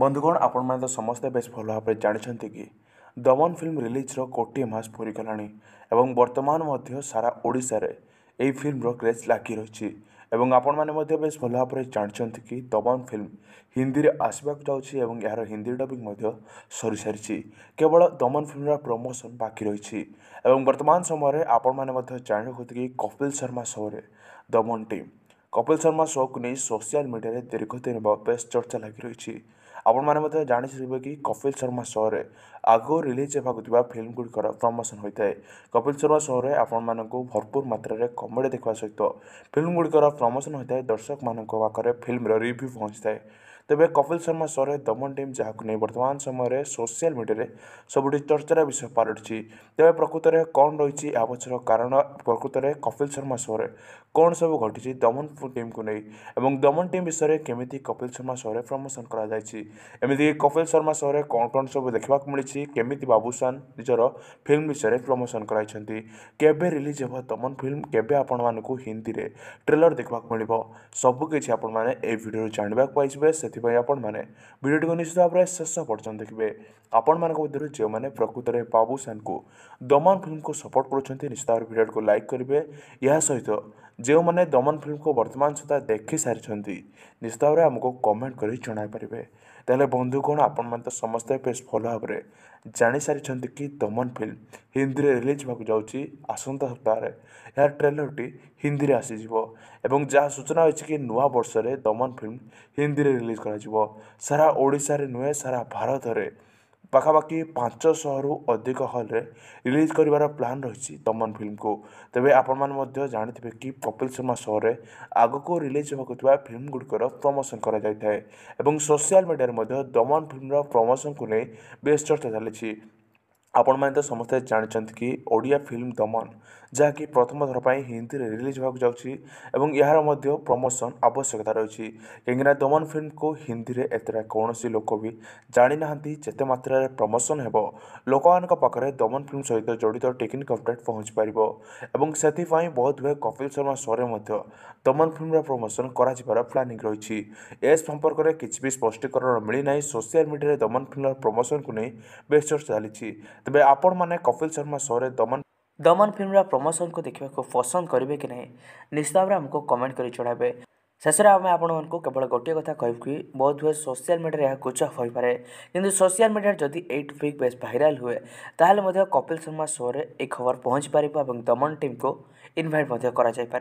ବନ୍ଧୁଗଣ ଆପଣମାନେ ତ ସମସ୍ତେ ବେଶ ଭଲ ଭାବରେ ଜାଣିଛନ୍ତି କି ଦମନ ଫିଲ୍ମ ରିଲିଜ୍ର କୋଟିଏ ମାସ ପୁରିଗଲାଣି ଏବଂ ବର୍ତ୍ତମାନ ମଧ୍ୟ ସାରା ଓଡ଼ିଶାରେ ଏହି ଫିଲ୍ମର କ୍ରେଜ୍ ଲାଗି ରହିଛି ଏବଂ ଆପଣମାନେ ମଧ୍ୟ ବେଶ ଭଲ ଭାବରେ ଜାଣିଛନ୍ତି କି ଦମନ ଫିଲ୍ମ ହିନ୍ଦୀରେ ଆସିବାକୁ ଯାଉଛି ଏବଂ ଏହାର ହିନ୍ଦୀ ଡବିଂ ମଧ୍ୟ ସରିସାରିଛି କେବଳ ଦମନ ଫିଲ୍ମର ପ୍ରମୋସନ୍ ବାକି ରହିଛି ଏବଂ ବର୍ତ୍ତମାନ ସମୟରେ ଆପଣମାନେ ମଧ୍ୟ ଜାଣି କି କପିଲ ଶର୍ମା ଶୋରେ ଦମନ ଟିମ୍ କପିଲ ଶର୍ମା ଶୋକୁ ନେଇ ସୋସିଆଲ ମିଡ଼ିଆରେ ଦୀର୍ଘ ଦିନ ବେଶ ଚର୍ଚ୍ଚା ଲାଗି ରହିଛି आपण मैंने जाणी कि कपिल शर्मा शो ଆଗରୁ ରିଲିଜ୍ ହେବାକୁ ଥିବା ଫିଲ୍ମ ଗୁଡ଼ିକର ପ୍ରମୋସନ୍ ହୋଇଥାଏ କପିଲ ଶର୍ମା ସହରେ ଆପଣମାନଙ୍କୁ ଭରପୁର ମାତ୍ରାରେ କମେଡ଼ି ଦେଖିବା ସହିତ ଫିଲ୍ମ ଗୁଡ଼ିକର ପ୍ରମୋସନ୍ ହୋଇଥାଏ ଦର୍ଶକମାନଙ୍କ ପାଖରେ ଫିଲ୍ମର ରିଭ୍ୟୁ ପହଞ୍ଚିଥାଏ ତେବେ କପିଲ ଶର୍ମା ସହରେ ଦମନ ଟିମ୍ ଯାହାକୁ ନେଇ ବର୍ତ୍ତମାନ ସମୟରେ ସୋସିଆଲ ମିଡ଼ିଆରେ ସବୁଠି ଚର୍ଚ୍ଚାର ବିଷୟ ପାଲଟିଛି ତେବେ ପ୍ରକୃତରେ କ'ଣ ରହିଛି ଏହା ଆବଶ୍ୟକ କାରଣ ପ୍ରକୃତରେ କପିଲ ଶର୍ମା ସହରେ କ'ଣ ସବୁ ଘଟିଛି ଦମନ ଟିମ୍କୁ ନେଇ ଏବଂ ଦମନ ଟିମ୍ ବିଷୟରେ କେମିତି କପିଲ ଶର୍ମା ସହରେ ପ୍ରମୋସନ୍ କରାଯାଇଛି ଏମିତିକି କପିଲ ଶର୍ମା ସହରେ କ'ଣ କ'ଣ ସବୁ ଦେଖିବାକୁ ମିଳିଛି ମିଳିଛି କେମିତି ବାବୁସାନ ନିଜର ଫିଲ୍ମ ବିଷୟରେ ପ୍ରମୋସନ୍ କରାଇଛନ୍ତି କେବେ ରିଲିଜ୍ ହେବ ତମନ ଫିଲ୍ମ କେବେ ଆପଣମାନଙ୍କୁ ହିନ୍ଦୀରେ ଟ୍ରେଲର ଦେଖିବାକୁ ମିଳିବ ସବୁକିଛି ଆପଣମାନେ ଏହି ଭିଡ଼ିଓରୁ ଜାଣିବାକୁ ପାଇଯିବେ ସେଥିପାଇଁ ଆପଣମାନେ ଭିଡ଼ିଓଟିକୁ ନିଶ୍ଚିତ ଭାବରେ ଶେଷ ପର୍ଯ୍ୟନ୍ତ ଦେଖିବେ ଆପଣମାନଙ୍କ ମଧ୍ୟରୁ ଯେଉଁମାନେ ପ୍ରକୃତରେ ବାବୁସାନଙ୍କୁ ଦମନ ଫିଲ୍ମକୁ ସପୋର୍ଟ କରୁଛନ୍ତି ନିଶ୍ଚିତ ଭାବରେ ଭିଡ଼ିଓଟିକୁ ଲାଇକ୍ କରିବେ ଏହା ସହିତ ଯେଉଁମାନେ ଦମନ ଫିଲ୍ମକୁ ବର୍ତ୍ତମାନ ସୁଦ୍ଧା ଦେଖିସାରିଛନ୍ତି ନିଶ୍ଚିତ ଭାବରେ ଆମକୁ କମେଣ୍ଟ କରି ଜଣାଇ ପାରିବେ ତାହେଲେ ବନ୍ଧୁ କ'ଣ ଆପଣମାନେ ତ ସମସ୍ତେ ବେଶ ଭଲ ଭାବରେ ଜାଣିସାରିଛନ୍ତି କି ଦମନ ଫିଲ୍ମ ହିନ୍ଦୀରେ ରିଲିଜ୍ ହେବାକୁ ଯାଉଛି ଆସନ୍ତା ସପ୍ତାହରେ ଏହାର ଟ୍ରେଲରଟି ହିନ୍ଦୀରେ ଆସିଯିବ ଏବଂ ଯାହା ସୂଚନା ଅଛି କି ନୂଆ ବର୍ଷରେ ଦମନ ଫିଲ୍ମ ହିନ୍ଦୀରେ ରିଲିଜ୍ କରାଯିବ ସାରା ଓଡ଼ିଶାରେ ନୁହେଁ ସାରା ଭାରତରେ ପାଖାପାଖି ପାଞ୍ଚଶହରୁ ଅଧିକ ହଲ୍ରେ ରିଲିଜ୍ କରିବାର ପ୍ଲାନ୍ ରହିଛି ଦମନ ଫିଲ୍ମକୁ ତେବେ ଆପଣମାନେ ମଧ୍ୟ ଜାଣିଥିବେ କି କପିଲ ଶର୍ମା ସୋରେ ଆଗକୁ ରିଲିଜ୍ ହେବାକୁ ଥିବା ଫିଲ୍ମଗୁଡ଼ିକର ପ୍ରମୋସନ୍ କରାଯାଇଥାଏ ଏବଂ ସୋସିଆଲ୍ ମିଡ଼ିଆରେ ମଧ୍ୟ ଦମନ ଫିଲ୍ମର ପ୍ରମୋସନ୍କୁ ନେଇ ବେଶ୍ ଚର୍ଚ୍ଚା ଚାଲିଛି ଆପଣମାନେ ତ ସମସ୍ତେ ଜାଣିଛନ୍ତି କି ଓଡ଼ିଆ ଫିଲ୍ମ ଦମନ ଯାହାକି ପ୍ରଥମ ଥର ପାଇଁ ହିନ୍ଦୀରେ ରିଲିଜ୍ ହେବାକୁ ଯାଉଛି ଏବଂ ଏହାର ମଧ୍ୟ ପ୍ରମୋସନ୍ ଆବଶ୍ୟକତା ରହିଛି କାହିଁକିନା ଦମନ ଫିଲ୍ମକୁ ହିନ୍ଦୀରେ ଏତେଟା କୌଣସି ଲୋକ ବି ଜାଣିନାହାନ୍ତି ଯେତେ ମାତ୍ରାରେ ପ୍ରମୋସନ୍ ହେବ ଲୋକମାନଙ୍କ ପାଖରେ ଦମନ ଫିଲ୍ମ ସହିତ ଜଡ଼ିତ ଟେକ୍ନିକ୍ ଅପଡ଼େଟ୍ ପହଞ୍ଚିପାରିବ ଏବଂ ସେଥିପାଇଁ ବୋଧହୁଏ କପିଲ ଶର୍ମା ଶୋରେ ମଧ୍ୟ ଦମନ ଫିଲ୍ମର ପ୍ରମୋସନ୍ କରାଯିବାର ପ୍ଲାନିଂ ରହିଛି ଏ ସମ୍ପର୍କରେ କିଛି ବି ସ୍ପଷ୍ଟୀକରଣ ମିଳିନାହିଁ ସୋସିଆଲ୍ ମିଡ଼ିଆରେ ଦମନ ଫିଲ୍ମର ପ୍ରମୋସନ୍କୁ ନେଇ ବେଶ ଚାଲିଛି ତେବେ ଆପଣମାନେ କପିଲ ଶର୍ମା ଶୋରେ ଦମନ ଦମନ ଫିଲ୍ମର ପ୍ରମୋସନକୁ ଦେଖିବାକୁ ପସନ୍ଦ କରିବେ କି ନାହିଁ ନିଶ୍ଚିତ ଭାବରେ ଆମକୁ କମେଣ୍ଟ କରି ଜଣାଇବେ ଶେଷରେ ଆମେ ଆପଣମାନଙ୍କୁ କେବଳ ଗୋଟିଏ କଥା କହିବୁ କି ବହୁତ ହୁଏ ସୋସିଆଲ ମିଡ଼ିଆରେ ଏହା ଗୁଜବ ହୋଇପାରେ କିନ୍ତୁ ସୋସିଆଲ ମିଡ଼ିଆରେ ଯଦି ଏଇ ଟ୍ରିକ୍ ବେଶ୍ ଭାଇରାଲ୍ ହୁଏ ତାହେଲେ ମଧ୍ୟ କପିଲ ଶର୍ମା ଶୋରେ ଏହି ଖବର ପହଞ୍ଚିପାରିବ ଏବଂ ଦମନ ଟିମ୍କୁ ଇନଭାଇଟ୍ ମଧ୍ୟ କରାଯାଇପାରେ